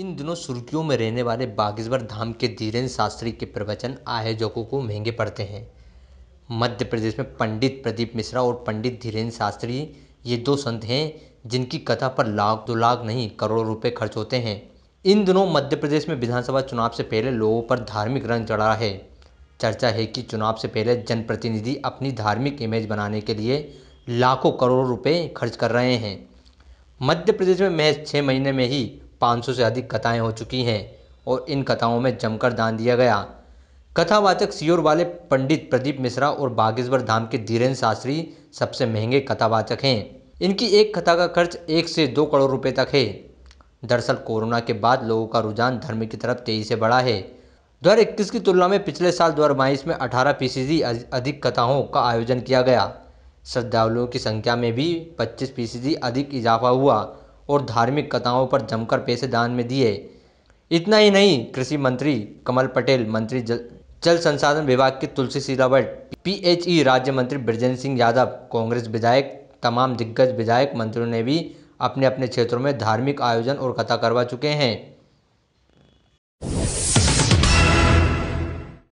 इन दिनों सुर्खियों में रहने वाले बागेश्वर धाम के धीरेन्द्र शास्त्री के प्रवचन आयोजकों को महंगे पड़ते हैं मध्य प्रदेश में पंडित प्रदीप मिश्रा और पंडित धीरेन्द्र शास्त्री ये दो संत हैं जिनकी कथा पर लाख दो लाख नहीं करोड़ों रुपए खर्च होते हैं इन दिनों मध्य प्रदेश में विधानसभा चुनाव से पहले लोगों पर धार्मिक रंग चढ़ा है चर्चा है कि चुनाव से पहले जनप्रतिनिधि अपनी धार्मिक इमेज बनाने के लिए लाखों करोड़ों रुपए खर्च कर रहे हैं मध्य प्रदेश में महज छः महीने में ही पाँच सौ से अधिक कथाएँ हो चुकी हैं और इन कथाओं में जमकर दान दिया गया कथावाचक सीओर वाले पंडित प्रदीप मिश्रा और बागेश्वर धाम के धीरेन्द्र शास्त्री सबसे महंगे कथावाचक हैं इनकी एक कथा का खर्च एक से दो करोड़ रुपए तक है दरअसल कोरोना के बाद लोगों का रुझान धर्म की तरफ तेजी से बढ़ा है दो इक्कीस की तुलना में पिछले साल दो में अठारह फीसदी अधिक कथाओं का आयोजन किया गया श्रद्धालुओं की संख्या में भी पच्चीस फीसदी अधिक इजाफा हुआ और धार्मिक कथाओं पर जमकर पैसे दान में दिए इतना ही नहीं कृषि मंत्री कमल पटेल मंत्री जल जल संसाधन विभाग के तुलसी सिलावट पीएचई राज्य मंत्री ब्रजेंद्र सिंह यादव कांग्रेस विधायक तमाम दिग्गज विधायक मंत्रियों ने भी अपने अपने क्षेत्रों में धार्मिक आयोजन और कथा करवा चुके हैं